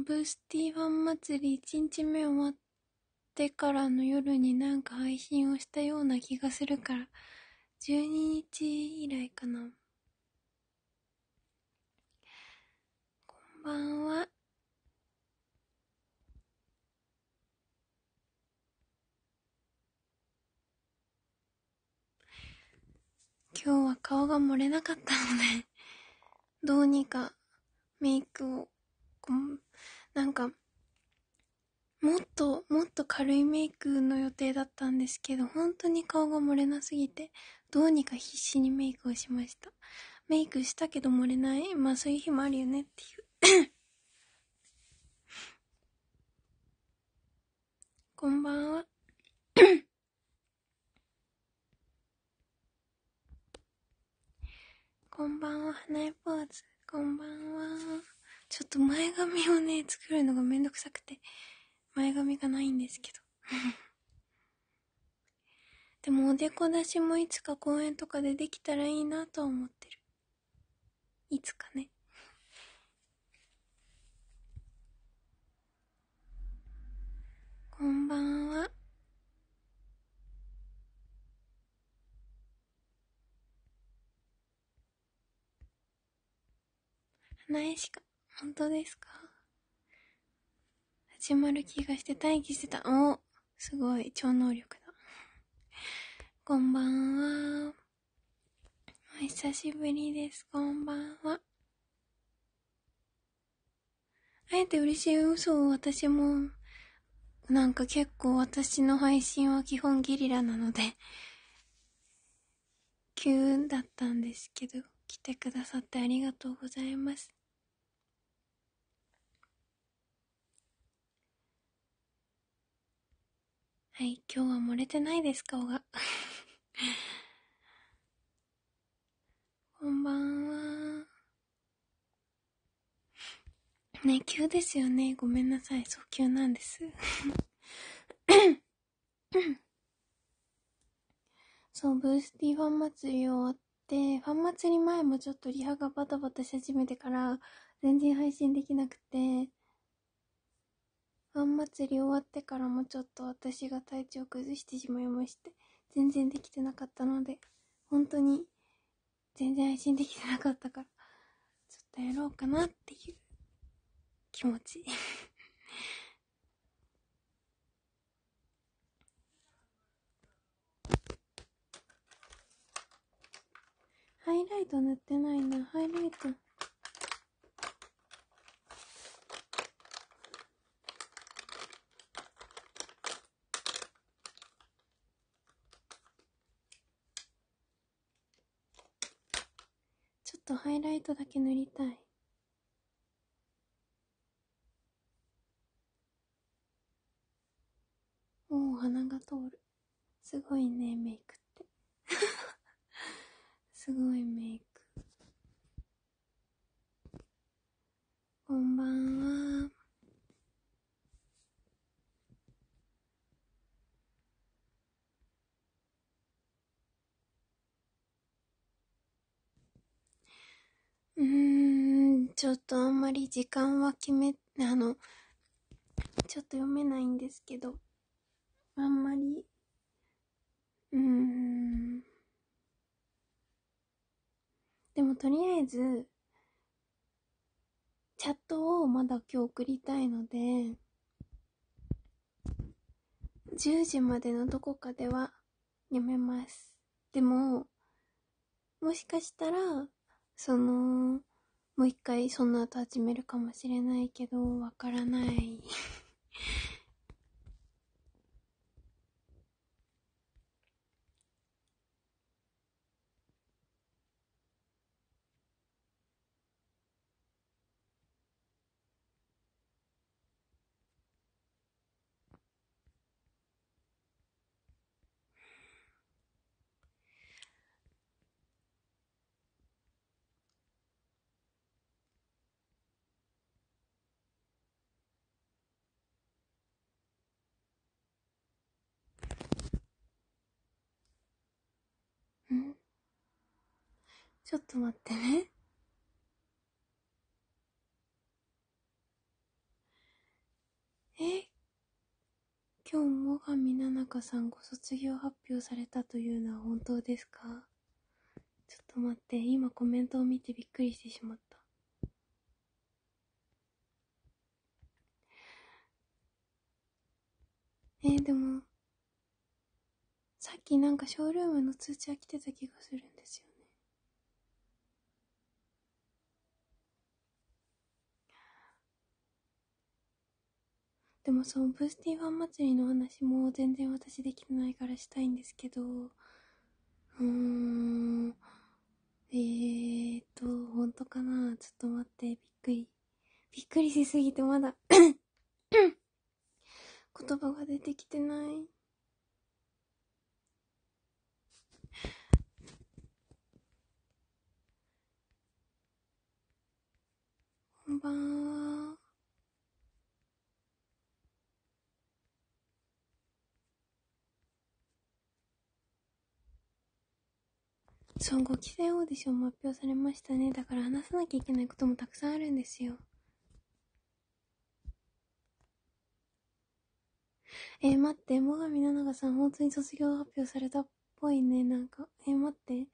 ンブース t ン祭り1日目終わってからの夜になんか配信をしたような気がするから、12日以来かな。こんばんは。今日は顔が漏れなかったのでどうにかメイクをこんなんか、もっと、もっと軽いメイクの予定だったんですけど、本当に顔が漏れなすぎて、どうにか必死にメイクをしました。メイクしたけど漏れない。まあそういう日もあるよねっていう こんばんは。こんばんは、花江ポーズ。こんばんは。ちょっと前髪をね、作るのがめんどくさくて、前髪がないんですけど。でもおでこ出しもいつか公園とかでできたらいいなとは思ってる。いつかね。こんばんは。花江しか。本当ですか始まる気がして待機してた。おすごい、超能力だ。こんばんは。お久しぶりです。こんばんは。あえて嬉しい嘘を私も、なんか結構私の配信は基本ゲリラなので、急だったんですけど、来てくださってありがとうございます。はい、今日は漏れてないです、顔が。こんばんは。ね、急ですよね。ごめんなさい。そう、急なんです。そう、ブースティーファン祭り終わって、ファン祭り前もちょっとリハがバタバタし始めてから、全然配信できなくて、がん祭り終わってからもちょっと私が体調崩してしまいまして、全然できてなかったので、本当に全然安心できてなかったから、ちょっとやろうかなっていう気持ち。ハイライト塗ってないな、ハイライト。とハイライトだけ塗りたいもう鼻が通るすごいねメイクって すごいメイクうん、ちょっとあんまり時間は決め、あの、ちょっと読めないんですけど、あんまり、うーん。でもとりあえず、チャットをまだ今日送りたいので、10時までのどこかでは読めます。でも、もしかしたら、その、もう一回その後始めるかもしれないけど、わからないちょっと待ってね。え今日も上な々香さんご卒業発表されたというのは本当ですかちょっと待って、今コメントを見てびっくりしてしまった。えー、でも、さっきなんかショールームの通知が来てた気がするんですよでもそのブースティーファン祭りの話も全然私できてないからしたいんですけど、うーん、えーと、本当かなちょっと待って、びっくり。びっくりしすぎてまだ 言葉が出てきてない。こんばんは。そう、5期生オーディションも発表されましたね。だから話さなきゃいけないこともたくさんあるんですよ。えー、待って、最上な々さん、本当に卒業発表されたっぽいね、なんか。えー、待って。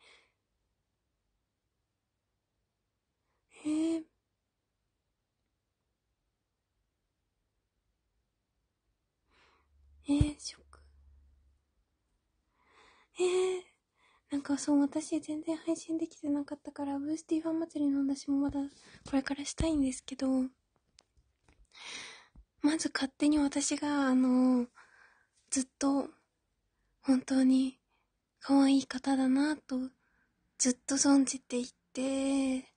えー、えー、ショック。えーなんかそう、私全然配信できてなかったから、ブースティーファン祭りの話もまだこれからしたいんですけど、まず勝手に私が、あの、ずっと、本当に、可愛い方だなと、ずっと存じていて、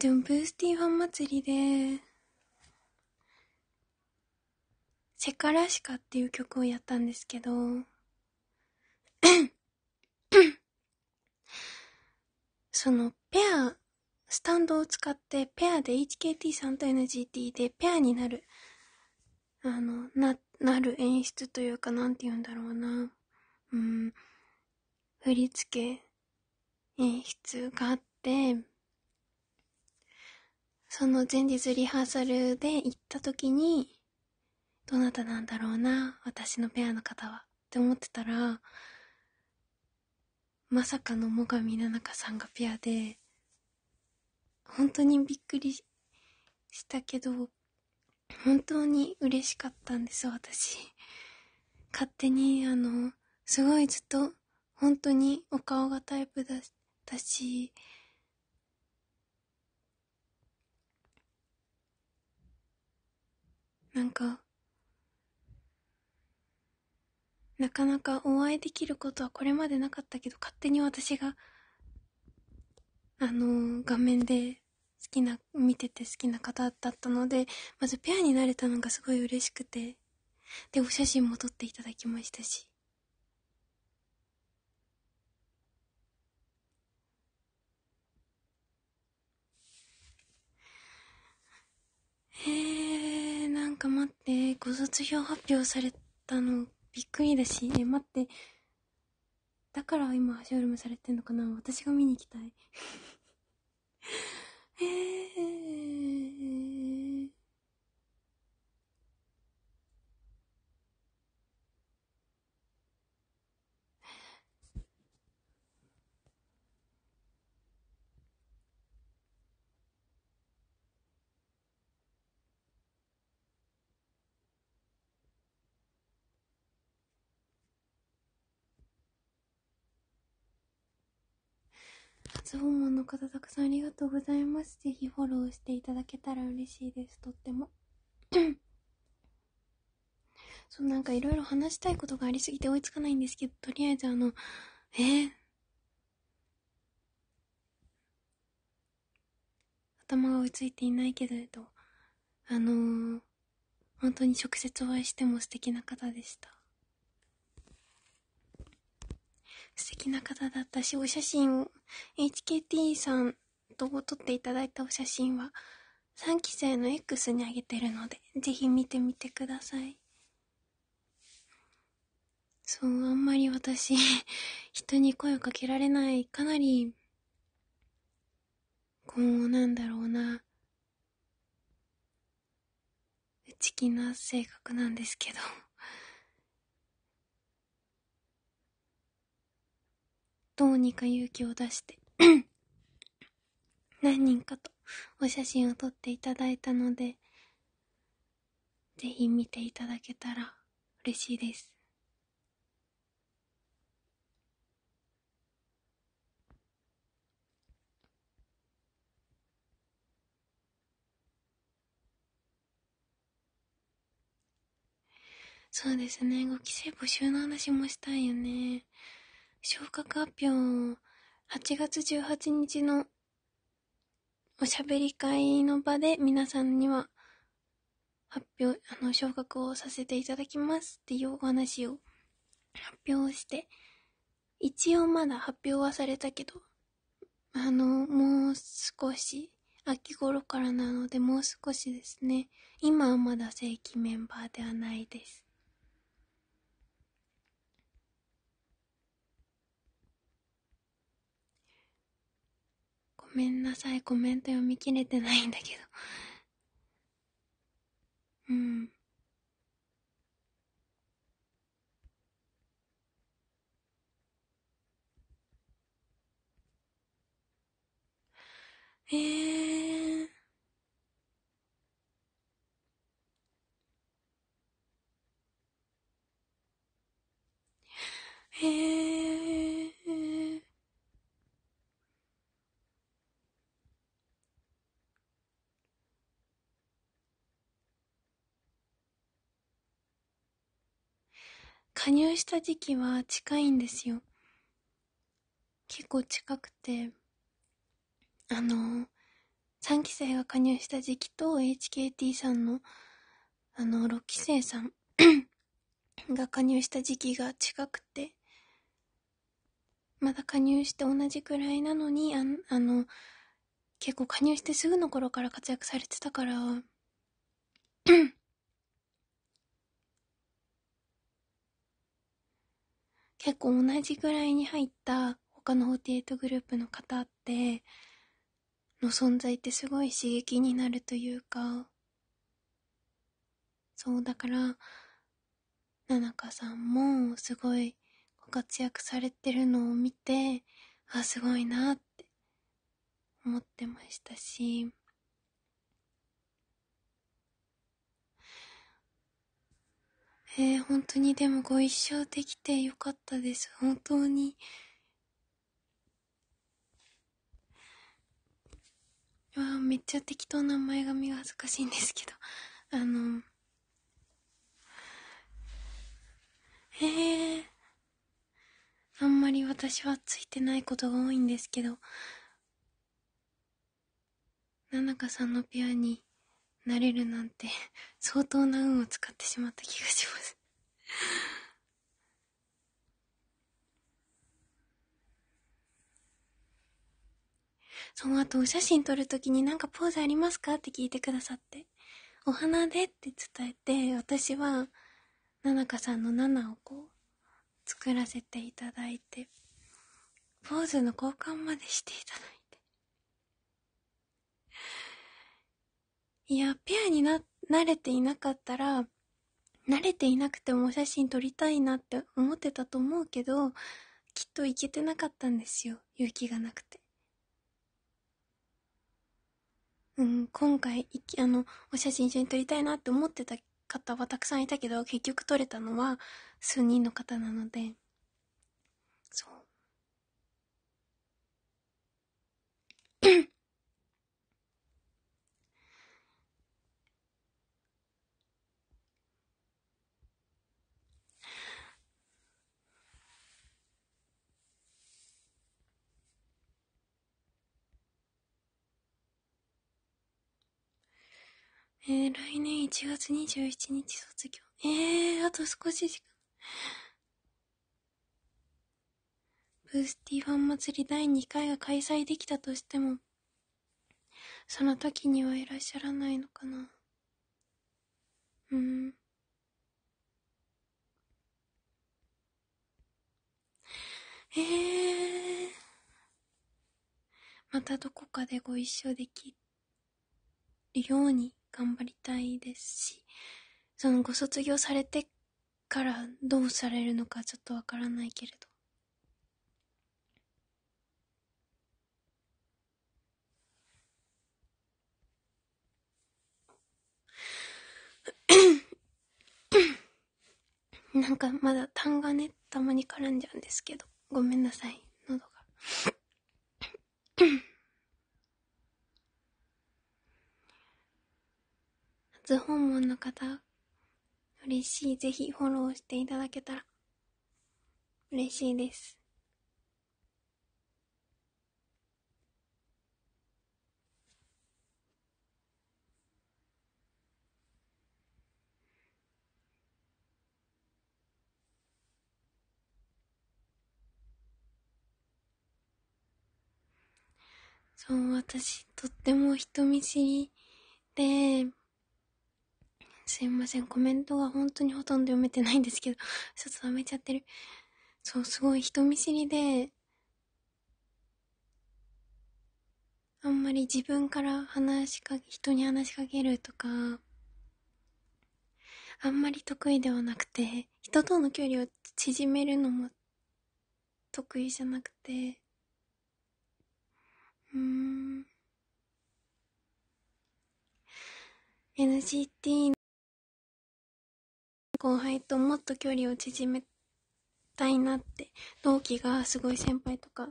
でも、ブースティーファン祭りで、セカラシカっていう曲をやったんですけど、その、ペア、スタンドを使って、ペアで HKT さんと NGT でペアになる、あの、な、なる演出というか、なんて言うんだろうな。うん。振り付け、演出があって、その前日リハーサルで行った時に、どなたなんだろうな、私のペアの方は、って思ってたら、まさかの最上奈々香さんがペアで、本当にびっくりしたけど、本当に嬉しかったんです、私。勝手に、あの、すごいずっと、本当にお顔がタイプだし、なんか、なかなかお会いできることはこれまでなかったけど、勝手に私が、あのー、画面で好きな、見てて好きな方だったので、まずペアになれたのがすごい嬉しくて、で、お写真も撮っていただきましたし、か待ってご卒業発表されたのびっくりだしえ、待ってだから今足折ルもされてんのかな私が見に行きたいえ えー訪問の方たくさんありがとうございます。ぜひフォローしていただけたら嬉しいです。とっても。そう、なんかいろいろ話したいことがありすぎて追いつかないんですけど、とりあえずあの、えー、頭が追いついていないけれど、あのー、本当に直接お会いしても素敵な方でした。素敵な方だったし、お写真を、HKT さんと撮っていただいたお写真は、3期生の X にあげてるので、ぜひ見てみてください。そう、あんまり私、人に声をかけられない、かなり、こう、なんだろうな、内気な性格なんですけど。どうにか勇気を出して 何人かとお写真を撮っていただいたので、ぜひ見ていただけたら嬉しいです。そうですね、ご帰省募集の話もしたいよね。昇格発表、8月18日のおしゃべり会の場で皆さんには発表、あの、昇格をさせていただきますっていうお話を発表して、一応まだ発表はされたけど、あの、もう少し、秋頃からなのでもう少しですね、今はまだ正規メンバーではないです。めんなさいコメント読み切れてないんだけどうんえー、え加入した時期は近いんですよ。結構近くて、あの、3期生が加入した時期と HKT さんの、あの、6期生さん が加入した時期が近くて、まだ加入して同じくらいなのに、ああの、結構加入してすぐの頃から活躍されてたから、結構同じぐらいに入った他の48グループの方っての存在ってすごい刺激になるというかそうだからななかさんもすごいご活躍されてるのを見てあすごいなって思ってましたしえー、本当にでもご一緒できてよかったです。本当に。わめっちゃ適当な前髪が恥ずかしいんですけど。あの、へえー、あんまり私はついてないことが多いんですけど、ななかさんのピアになれるなんて相当な運を使ってしまった気がします その後お写真撮るときになんかポーズありますかって聞いてくださって、お花でって伝えて、私は、ななかさんのななをこう、作らせていただいて、ポーズの交換までしていただいて、いや、ペアにな、慣れていなかったら、慣れていなくてもお写真撮りたいなって思ってたと思うけど、きっといけてなかったんですよ。勇気がなくて。うん、今回、いき、あの、お写真一緒に撮りたいなって思ってた方はたくさんいたけど、結局撮れたのは数人の方なので。えー、来年1月27日卒業。えー、あと少し時間。ブースティファン祭り第2回が開催できたとしても、その時にはいらっしゃらないのかな。うん。えー、またどこかでご一緒できるように頑張りたいですし、そのご卒業されてからどうされるのかちょっとわからないけれど。なんかまだ痰がね、たまに絡んじゃうんですけど、ごめんなさい、喉が。訪問の方、嬉しい。ぜひフォローしていただけたら、嬉しいです。そう、私、とっても人見知りで、すいません。コメントが本当にほとんど読めてないんですけど、ちょっと舐めちゃってる。そう、すごい人見知りで、あんまり自分から話しかけ、人に話しかけるとか、あんまり得意ではなくて、人との距離を縮めるのも得意じゃなくて、うーん。n g t 後輩ともっと距離を縮めたいなって同期がすごい先輩とか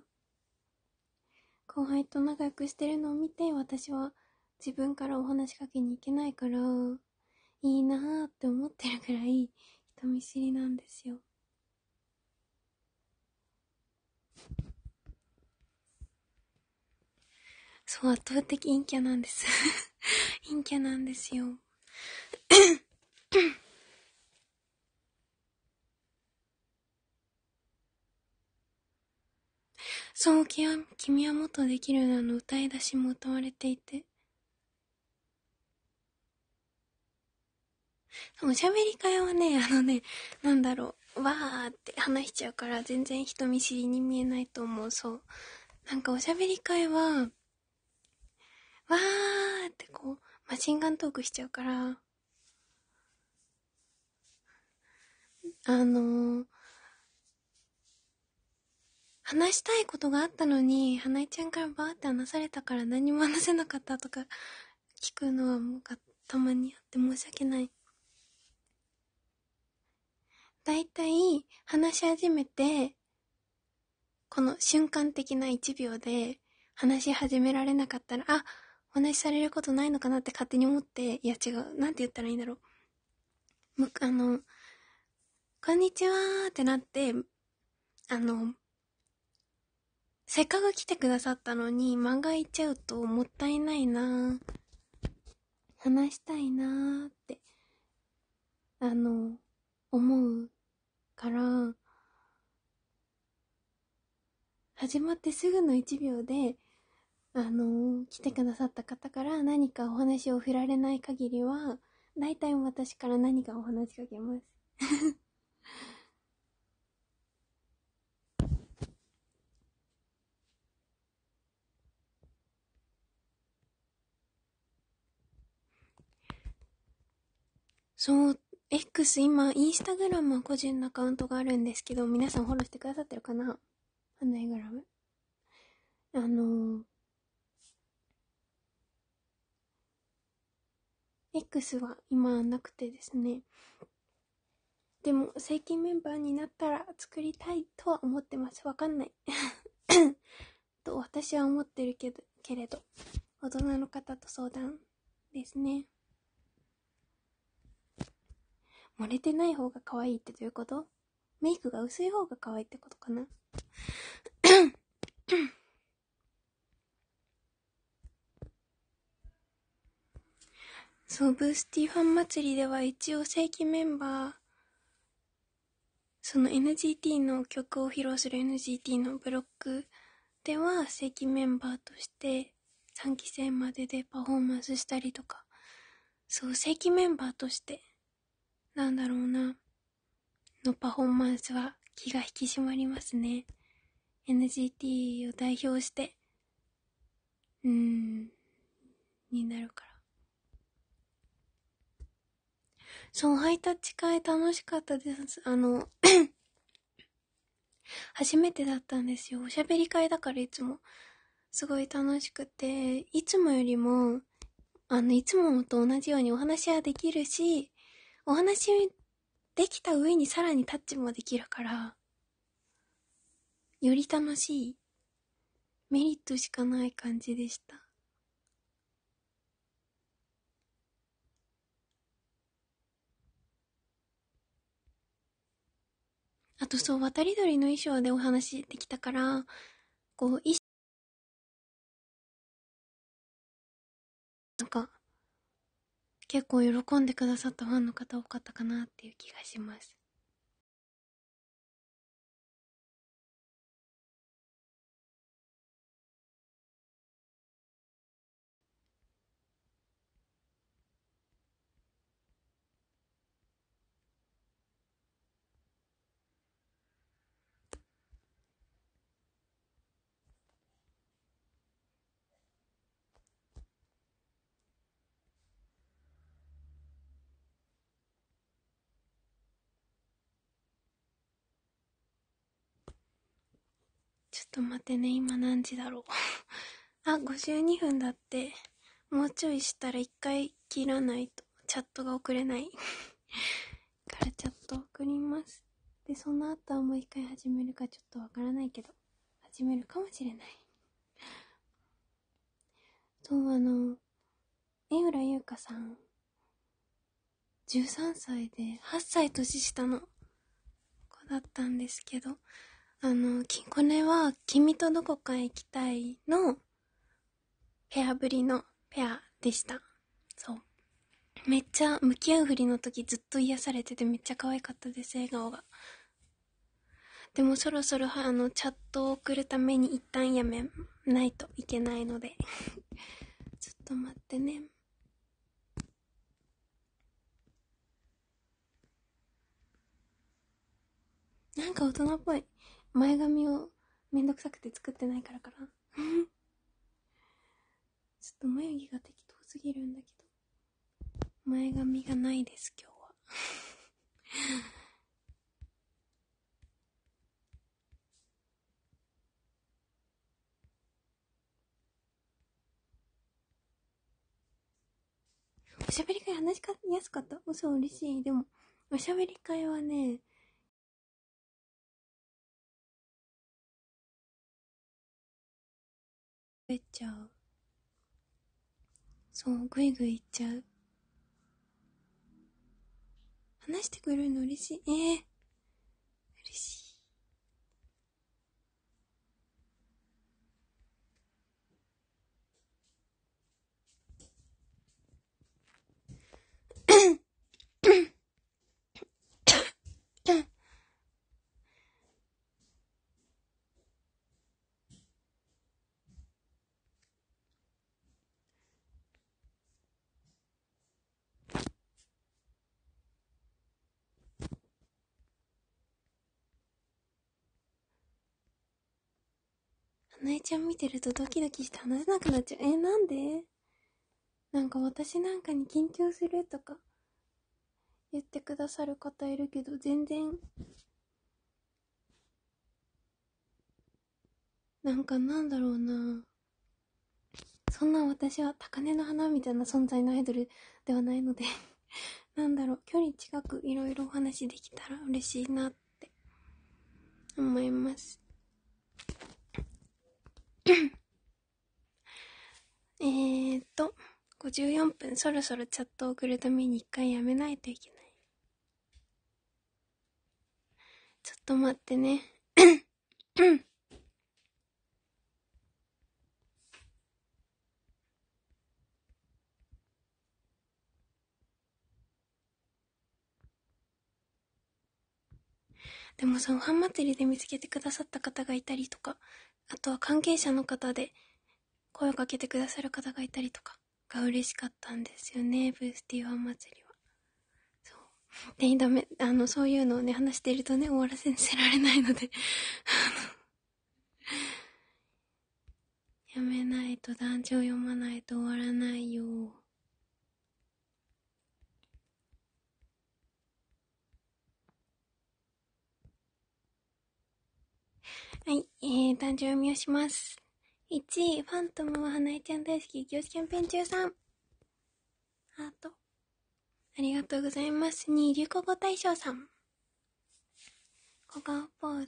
後輩と仲良くしてるのを見て私は自分からお話しかけに行けないからいいなーって思ってるくらい人見知りなんですよ。そう、圧倒的陰キャなんです 陰キャなんですよ。そう、君はもっとできるなの歌い出しも歌われていて。おしゃべり会はね、あのね、なんだろう、わーって話しちゃうから全然人見知りに見えないと思う、そう。なんかおしゃべり会は、わーってこう、マシンガントークしちゃうから、あのー、話したいことがあったのに、花井ちゃんからバーって話されたから何も話せなかったとか聞くのはもうたまにあって申し訳ない。だいたい話し始めて、この瞬間的な1秒で話し始められなかったら、あ、お話しされることないのかなって勝手に思って、いや違う、なんて言ったらいいんだろう。む、あの、こんにちはってなって、あの、せっかく来てくださったのに漫画行っちゃうともったいないな話したいなって、あの、思うから、始まってすぐの1秒で、あの、来てくださった方から何かお話を振られない限りは、大体私から何かお話しかけます。そう、X 今、インスタグラムは個人のアカウントがあるんですけど、皆さんフォローしてくださってるかなハンダイグラム。あのー、X は今なくてですね。でも、正規メンバーになったら作りたいとは思ってます。わかんない と、私は思ってるけど、けれど、大人の方と相談ですね。漏れてない方が可愛いってどういうことメイクが薄い方が可愛いってことかな そう、ブースティファン祭りでは一応正規メンバー、その NGT の曲を披露する NGT のブロックでは正規メンバーとして3期生まででパフォーマンスしたりとか、そう、正規メンバーとしてなんだろうな、のパフォーマンスは気が引き締まりますね。NGT を代表して、うーん、になるから。そう、ハイタッチ会楽しかったです。あの 初めてだったんですよ。おしゃべり会だからいつも。すごい楽しくて、いつもよりも、あの、いつもと同じようにお話はできるし、お話できた上にさらにタッチもできるから、より楽しいメリットしかない感じでした。あとそう、渡り鳥の衣装でお話できたから、こう、結構喜んでくださったファンの方多かったかなっていう気がします。っと待ってね、今何時だろう あ、52分だって。もうちょいしたら一回切らないと、チャットが送れない からチャット送ります。で、その後はもう一回始めるかちょっとわからないけど、始めるかもしれないそう、あの、江浦優香さん、13歳で8歳年下の子だったんですけど、あの、これは、君とどこかへ行きたいの、ペアぶりのペアでした。そう。めっちゃ、向き合うふりの時ずっと癒されててめっちゃ可愛かったです、笑顔が。でもそろそろ、あの、チャットを送るために一旦やめないといけないのでちょ っと待ってね。なんか大人っぽい。前髪をめんどくさくて作ってないからかな ちょっと眉毛が適当すぎるんだけど前髪がないです今日は おしゃべり会話しかやすかった嘘嬉しいでもおしゃべり会はねべちゃう。そう、ぐいぐいいっちゃう。話してくれるの嬉しい。ええー、なえちゃん見てるとドキドキして話せなくなっちゃう。え、なんでなんか私なんかに緊張するとか言ってくださる方いるけど、全然、なんかなんだろうなそんな私は高根の花みたいな存在のアイドルではないので なんだろう、距離近くいろいろお話できたら嬉しいなって思います。えーっと、54分、そろそろチャットを送るために一回やめないといけない。ちょっと待ってね。でもさ、ファン祭りで見つけてくださった方がいたりとか、あとは関係者の方で声をかけてくださる方がいたりとかが嬉しかったんですよね、ブースティーワン祭りは。そう。で、ダメ、あの、そういうのをね、話しているとね、終わらせられないので やめないと団長読まないと終わらないよ。はい、えー、誕生読みをします。1位、ファントムは花江ちゃん大好き、行事キャンペーン中さん。ハート。ありがとうございます。2位、流行語大賞さん。小顔ポーズ。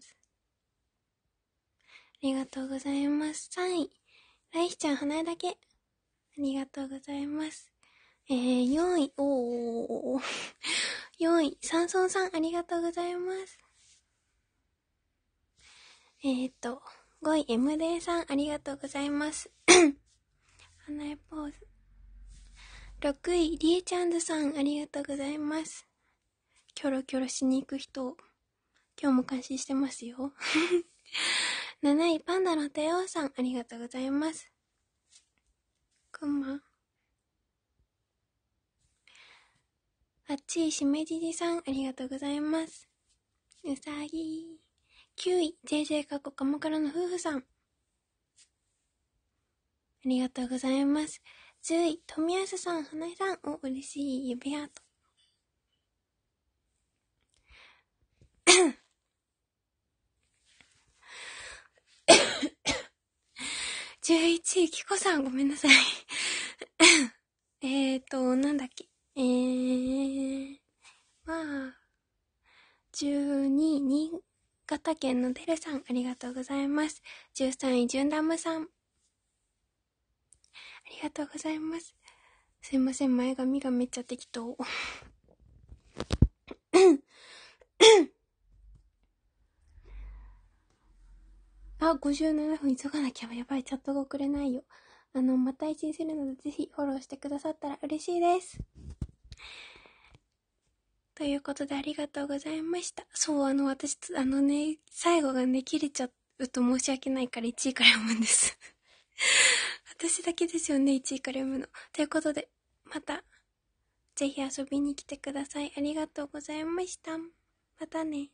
ありがとうございます。3位、ライヒちゃん花江だけ。ありがとうございます。えー、4位、おおおー4位、サンソンさん、ありがとうございます。えっ、ー、と、5位エムデイさんありがとうございます。花江ポーズ。6位リエちゃんズさんありがとうございます。キョロキョロしに行く人、今日も監視してますよ。7 位パンダの帝王さんありがとうございます。くま。8位しめじじさんありがとうございます。うさぎ9位、JJ 過去鎌倉の夫婦さん。ありがとうございます。10位、富安さん、花井さん、お、嬉しい指輪と。11 位、キコさん、ごめんなさい えっと、なんだっけ。えー、まあ、12位、型県のデルさん、ありがとうございます。13位、ジュンダムさん。ありがとうございます。すいません、前髪がめっちゃ適当。あ、57分急がなきゃやばい、チャットが送れないよ。あの、また一信するので、ぜひフォローしてくださったら嬉しいです。ということでありがとうございました。そう、あの、私、あのね、最後がね、切れちゃうと申し訳ないから1位から読むんです 私だけですよね、1位から読むの。ということで、また、ぜひ遊びに来てください。ありがとうございました。またね。